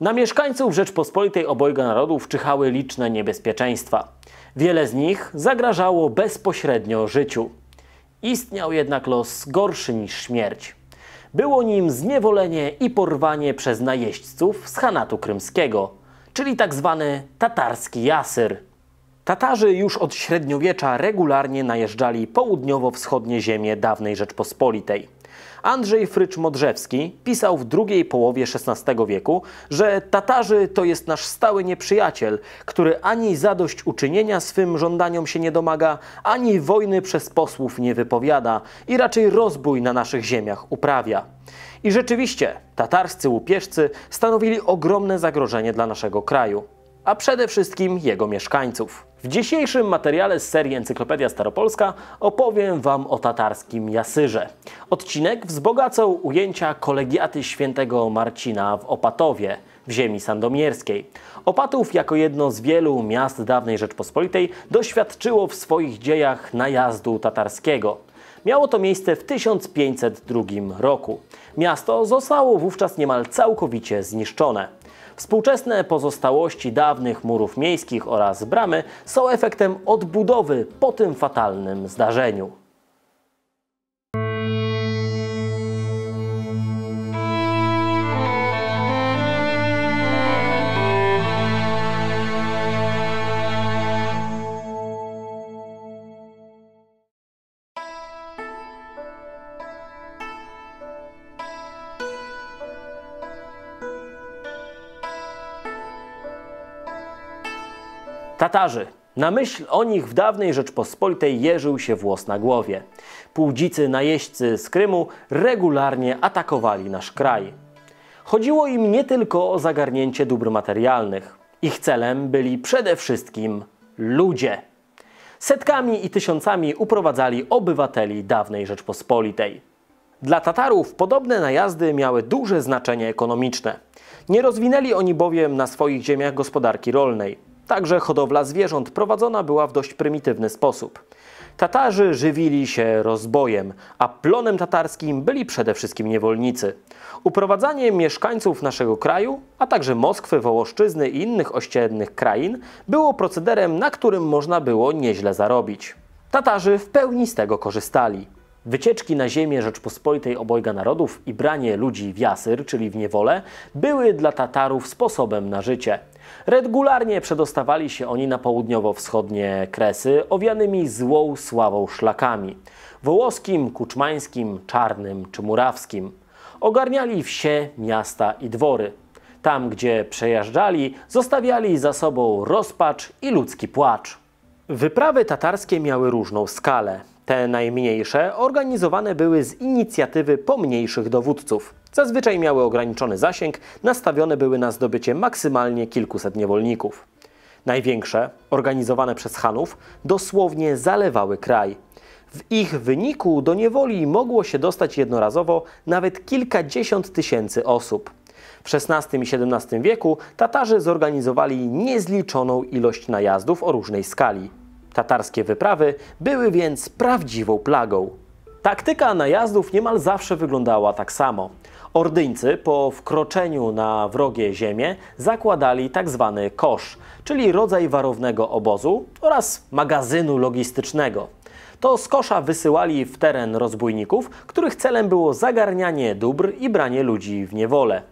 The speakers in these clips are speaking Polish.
Na mieszkańców Rzeczpospolitej obojga narodów czyhały liczne niebezpieczeństwa. Wiele z nich zagrażało bezpośrednio życiu. Istniał jednak los gorszy niż śmierć. Było nim zniewolenie i porwanie przez najeźdźców z Hanatu Krymskiego, czyli tak zwany tatarski jasyr. Tatarzy już od średniowiecza regularnie najeżdżali południowo-wschodnie ziemie dawnej Rzeczpospolitej. Andrzej Frycz-Modrzewski pisał w drugiej połowie XVI wieku, że Tatarzy to jest nasz stały nieprzyjaciel, który ani zadośćuczynienia swym żądaniom się nie domaga, ani wojny przez posłów nie wypowiada i raczej rozbój na naszych ziemiach uprawia. I rzeczywiście, tatarscy łupieżcy stanowili ogromne zagrożenie dla naszego kraju a przede wszystkim jego mieszkańców. W dzisiejszym materiale z serii Encyklopedia Staropolska opowiem Wam o tatarskim Jasyrze. Odcinek wzbogacał ujęcia kolegiaty świętego Marcina w Opatowie, w ziemi sandomierskiej. Opatów jako jedno z wielu miast dawnej Rzeczpospolitej doświadczyło w swoich dziejach najazdu tatarskiego. Miało to miejsce w 1502 roku. Miasto zostało wówczas niemal całkowicie zniszczone. Współczesne pozostałości dawnych murów miejskich oraz bramy są efektem odbudowy po tym fatalnym zdarzeniu. Tatarzy. Na myśl o nich w dawnej Rzeczpospolitej jeżył się włos na głowie. Półdzicy najeźdźcy z Krymu regularnie atakowali nasz kraj. Chodziło im nie tylko o zagarnięcie dóbr materialnych. Ich celem byli przede wszystkim ludzie. Setkami i tysiącami uprowadzali obywateli dawnej Rzeczpospolitej. Dla Tatarów podobne najazdy miały duże znaczenie ekonomiczne. Nie rozwinęli oni bowiem na swoich ziemiach gospodarki rolnej. Także hodowla zwierząt prowadzona była w dość prymitywny sposób. Tatarzy żywili się rozbojem, a plonem tatarskim byli przede wszystkim niewolnicy. Uprowadzanie mieszkańców naszego kraju, a także Moskwy, Wołoszczyzny i innych ościennych krain było procederem, na którym można było nieźle zarobić. Tatarzy w pełni z tego korzystali. Wycieczki na ziemię Rzeczpospolitej obojga narodów i branie ludzi w jasyr, czyli w niewolę, były dla Tatarów sposobem na życie. Regularnie przedostawali się oni na południowo-wschodnie kresy, owianymi złą sławą szlakami wołoskim, kuczmańskim, czarnym czy murawskim. Ogarniali wsie, miasta i dwory. Tam, gdzie przejeżdżali, zostawiali za sobą rozpacz i ludzki płacz. Wyprawy tatarskie miały różną skalę. Te najmniejsze organizowane były z inicjatywy pomniejszych dowódców. Zazwyczaj miały ograniczony zasięg, nastawione były na zdobycie maksymalnie kilkuset niewolników. Największe, organizowane przez Hanów, dosłownie zalewały kraj. W ich wyniku do niewoli mogło się dostać jednorazowo nawet kilkadziesiąt tysięcy osób. W XVI i XVII wieku Tatarzy zorganizowali niezliczoną ilość najazdów o różnej skali. Tatarskie wyprawy były więc prawdziwą plagą. Taktyka najazdów niemal zawsze wyglądała tak samo. Ordyńcy po wkroczeniu na wrogie ziemię zakładali tzw. Tak kosz, czyli rodzaj warownego obozu oraz magazynu logistycznego. To z kosza wysyłali w teren rozbójników, których celem było zagarnianie dóbr i branie ludzi w niewolę.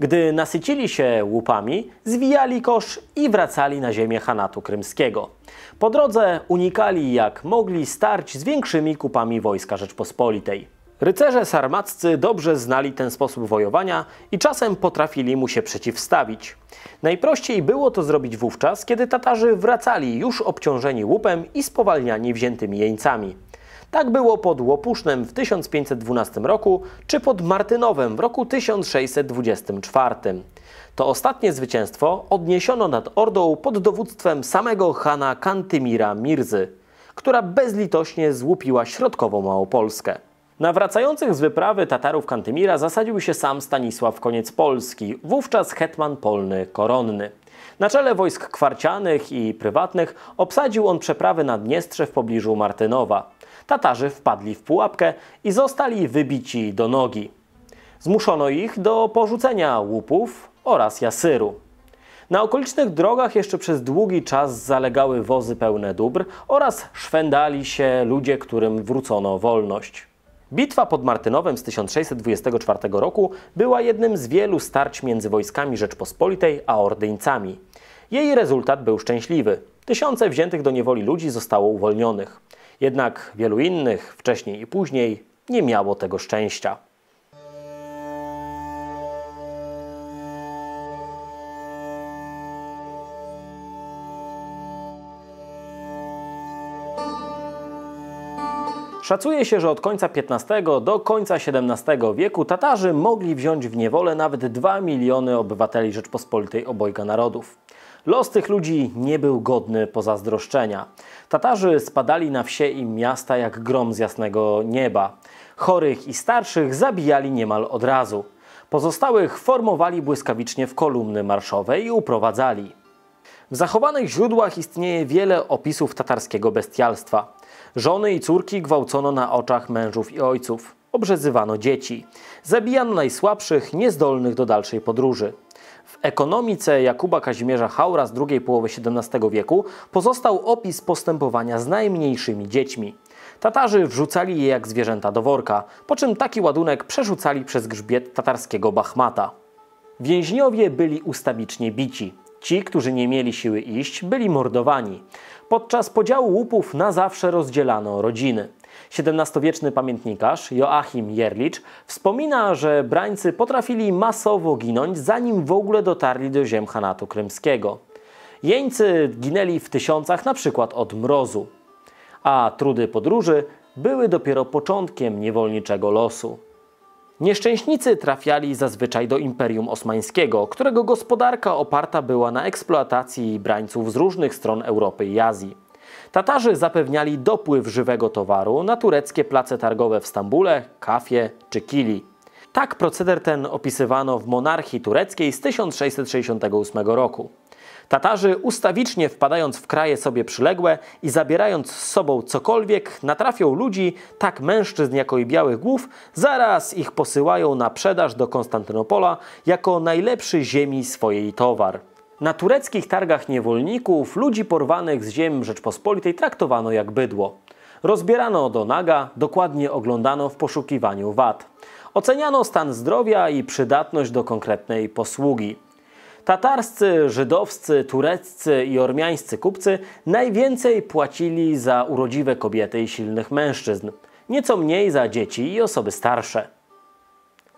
Gdy nasycili się łupami, zwijali kosz i wracali na ziemię Hanatu Krymskiego. Po drodze unikali jak mogli starć z większymi kupami wojska Rzeczpospolitej. Rycerze sarmaccy dobrze znali ten sposób wojowania i czasem potrafili mu się przeciwstawić. Najprościej było to zrobić wówczas, kiedy Tatarzy wracali już obciążeni łupem i spowalniani wziętymi jeńcami. Tak było pod Łopusznem w 1512 roku, czy pod Martynowem w roku 1624. To ostatnie zwycięstwo odniesiono nad Ordą pod dowództwem samego Hana Kantymira Mirzy, która bezlitośnie złupiła środkową Małopolskę. Na wracających z wyprawy Tatarów Kantymira zasadził się sam Stanisław Koniec Polski, wówczas hetman polny koronny. Na czele wojsk kwarcianych i prywatnych obsadził on przeprawy na Dniestrze w pobliżu Martynowa. Tatarzy wpadli w pułapkę i zostali wybici do nogi. Zmuszono ich do porzucenia łupów oraz jasyru. Na okolicznych drogach jeszcze przez długi czas zalegały wozy pełne dóbr oraz szwendali się ludzie, którym wrócono wolność. Bitwa pod Martynowem z 1624 roku była jednym z wielu starć między wojskami Rzeczpospolitej a Ordyńcami. Jej rezultat był szczęśliwy. Tysiące wziętych do niewoli ludzi zostało uwolnionych. Jednak wielu innych, wcześniej i później, nie miało tego szczęścia. Szacuje się, że od końca XV do końca XVII wieku Tatarzy mogli wziąć w niewolę nawet 2 miliony obywateli Rzeczpospolitej obojga narodów. Los tych ludzi nie był godny pozazdroszczenia. Tatarzy spadali na wsie i miasta jak grom z jasnego nieba. Chorych i starszych zabijali niemal od razu. Pozostałych formowali błyskawicznie w kolumny marszowe i uprowadzali. W zachowanych źródłach istnieje wiele opisów tatarskiego bestialstwa. Żony i córki gwałcono na oczach mężów i ojców. Obrzezywano dzieci. Zabijano najsłabszych, niezdolnych do dalszej podróży ekonomice Jakuba Kazimierza Haura z drugiej połowy XVII wieku pozostał opis postępowania z najmniejszymi dziećmi. Tatarzy wrzucali je jak zwierzęta do worka, po czym taki ładunek przerzucali przez grzbiet tatarskiego Bachmata. Więźniowie byli ustawicznie bici. Ci, którzy nie mieli siły iść, byli mordowani. Podczas podziału łupów na zawsze rozdzielano rodziny. XVII-wieczny pamiętnikarz Joachim Jerlicz wspomina, że brańcy potrafili masowo ginąć, zanim w ogóle dotarli do ziem Hanatu Krymskiego. Jeńcy ginęli w tysiącach na przykład od mrozu, a trudy podróży były dopiero początkiem niewolniczego losu. Nieszczęśnicy trafiali zazwyczaj do Imperium Osmańskiego, którego gospodarka oparta była na eksploatacji brańców z różnych stron Europy i Azji. Tatarzy zapewniali dopływ żywego towaru na tureckie place targowe w Stambule, Kafie czy Kili. Tak proceder ten opisywano w monarchii tureckiej z 1668 roku. Tatarzy ustawicznie wpadając w kraje sobie przyległe i zabierając z sobą cokolwiek, natrafią ludzi, tak mężczyzn jako i białych głów, zaraz ich posyłają na sprzedaż do Konstantynopola jako najlepszy ziemi swojej towar. Na tureckich targach niewolników ludzi porwanych z ziem Rzeczpospolitej traktowano jak bydło. Rozbierano do naga, dokładnie oglądano w poszukiwaniu wad. Oceniano stan zdrowia i przydatność do konkretnej posługi. Tatarscy, żydowscy, tureccy i ormiańscy kupcy najwięcej płacili za urodziwe kobiety i silnych mężczyzn, nieco mniej za dzieci i osoby starsze.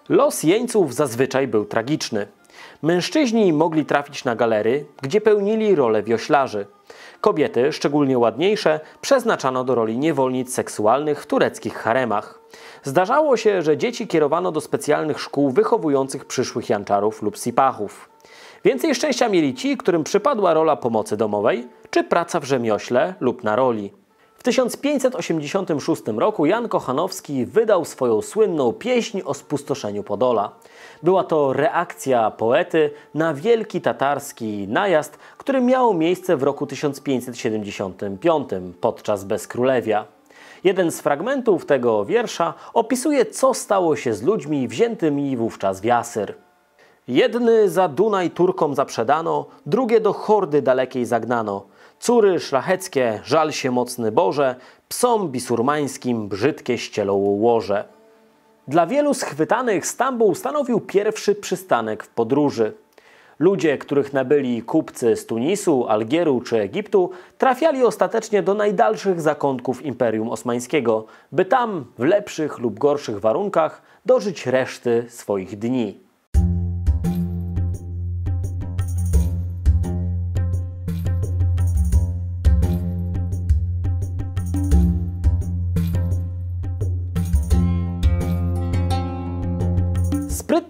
Los jeńców zazwyczaj był tragiczny. Mężczyźni mogli trafić na galery, gdzie pełnili rolę wioślarzy. Kobiety, szczególnie ładniejsze, przeznaczano do roli niewolnic seksualnych w tureckich haremach. Zdarzało się, że dzieci kierowano do specjalnych szkół wychowujących przyszłych janczarów lub sipachów. Więcej szczęścia mieli ci, którym przypadła rola pomocy domowej czy praca w rzemiośle lub na roli. 1586 roku Jan Kochanowski wydał swoją słynną pieśń o spustoszeniu Podola. Była to reakcja poety na wielki tatarski najazd, który miał miejsce w roku 1575 podczas Bezkrólewia. Jeden z fragmentów tego wiersza opisuje, co stało się z ludźmi wziętymi wówczas w Jasyr. Jedny za Dunaj Turkom zaprzedano, drugie do hordy dalekiej zagnano – Cury szlacheckie, żal się mocny Boże, psom bisurmańskim brzydkie ścielą łoże. Dla wielu schwytanych Stambuł stanowił pierwszy przystanek w podróży. Ludzie, których nabyli kupcy z Tunisu, Algieru czy Egiptu, trafiali ostatecznie do najdalszych zakątków Imperium Osmańskiego, by tam, w lepszych lub gorszych warunkach, dożyć reszty swoich dni.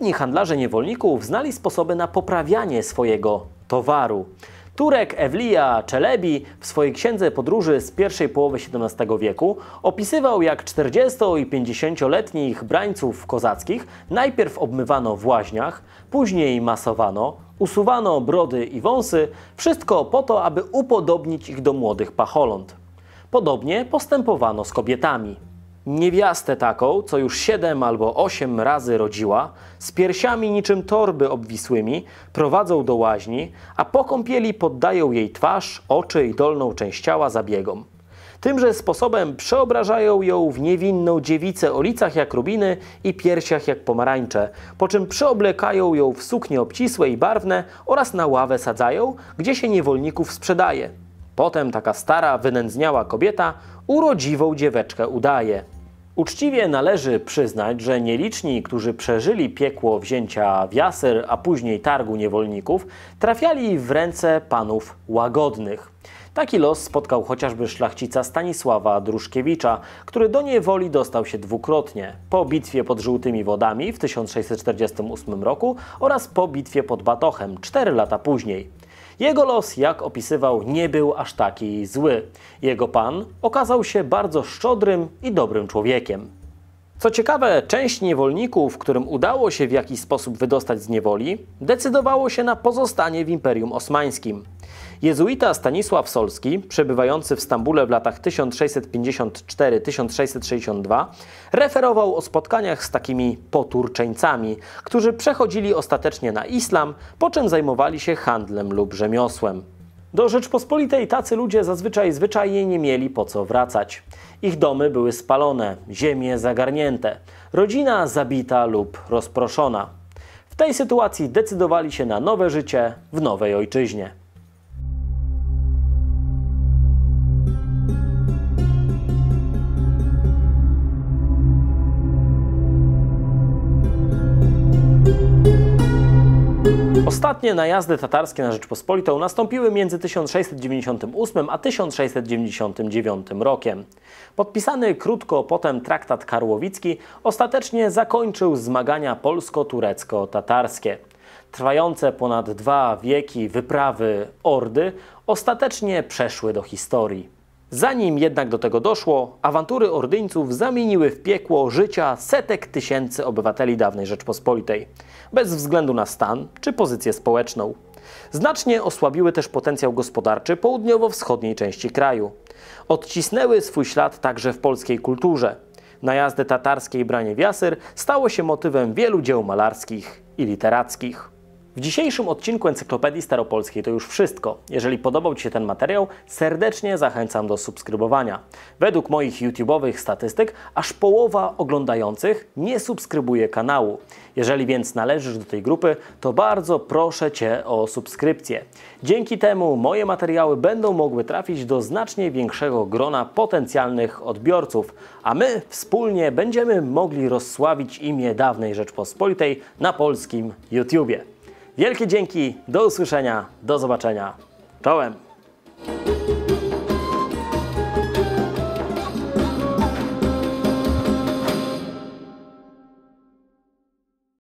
Wieloletni handlarze niewolników znali sposoby na poprawianie swojego towaru. Turek Ewlija Czelebi w swojej księdze podróży z pierwszej połowy XVII wieku opisywał, jak 40- i 50-letnich brańców kozackich najpierw obmywano w łaźniach, później masowano, usuwano brody i wąsy, wszystko po to, aby upodobnić ich do młodych pacholąt. Podobnie postępowano z kobietami niewiastę taką, co już siedem albo osiem razy rodziła, z piersiami niczym torby obwisłymi, prowadzą do łaźni, a po kąpieli poddają jej twarz, oczy i dolną część ciała zabiegom. Tymże sposobem przeobrażają ją w niewinną dziewicę o licach jak rubiny i piersiach jak pomarańcze, po czym przeoblekają ją w suknie obcisłe i barwne oraz na ławę sadzają, gdzie się niewolników sprzedaje. Potem taka stara, wynędzniała kobieta urodziwą dzieweczkę udaje. Uczciwie należy przyznać, że nieliczni, którzy przeżyli piekło wzięcia w a później targu niewolników, trafiali w ręce panów łagodnych. Taki los spotkał chociażby szlachcica Stanisława Druszkiewicza, który do niewoli dostał się dwukrotnie. Po bitwie pod Żółtymi Wodami w 1648 roku oraz po bitwie pod Batochem cztery lata później. Jego los, jak opisywał, nie był aż taki zły. Jego pan okazał się bardzo szczodrym i dobrym człowiekiem. Co ciekawe, część niewolników, którym udało się w jakiś sposób wydostać z niewoli, decydowało się na pozostanie w Imperium Osmańskim. Jezuita Stanisław Solski, przebywający w Stambule w latach 1654-1662, referował o spotkaniach z takimi poturczeńcami, którzy przechodzili ostatecznie na islam, po czym zajmowali się handlem lub rzemiosłem. Do Rzeczpospolitej tacy ludzie zazwyczaj zwyczajnie nie mieli po co wracać. Ich domy były spalone, ziemie zagarnięte, rodzina zabita lub rozproszona. W tej sytuacji decydowali się na nowe życie w nowej ojczyźnie. Ostatnie najazdy tatarskie na Rzeczpospolitą nastąpiły między 1698 a 1699 rokiem. Podpisany krótko potem traktat karłowicki ostatecznie zakończył zmagania polsko-turecko-tatarskie. Trwające ponad dwa wieki wyprawy Ordy ostatecznie przeszły do historii. Zanim jednak do tego doszło, awantury ordyńców zamieniły w piekło życia setek tysięcy obywateli dawnej Rzeczpospolitej, bez względu na stan czy pozycję społeczną. Znacznie osłabiły też potencjał gospodarczy południowo-wschodniej części kraju. Odcisnęły swój ślad także w polskiej kulturze. Najazdy tatarskiej Branie Wiasyr stało się motywem wielu dzieł malarskich i literackich. W dzisiejszym odcinku Encyklopedii Staropolskiej to już wszystko. Jeżeli podobał Ci się ten materiał, serdecznie zachęcam do subskrybowania. Według moich YouTube'owych statystyk aż połowa oglądających nie subskrybuje kanału. Jeżeli więc należysz do tej grupy, to bardzo proszę Cię o subskrypcję. Dzięki temu moje materiały będą mogły trafić do znacznie większego grona potencjalnych odbiorców, a my wspólnie będziemy mogli rozsławić imię dawnej Rzeczpospolitej na polskim YouTubie. Wielkie dzięki, do usłyszenia, do zobaczenia. Czołem!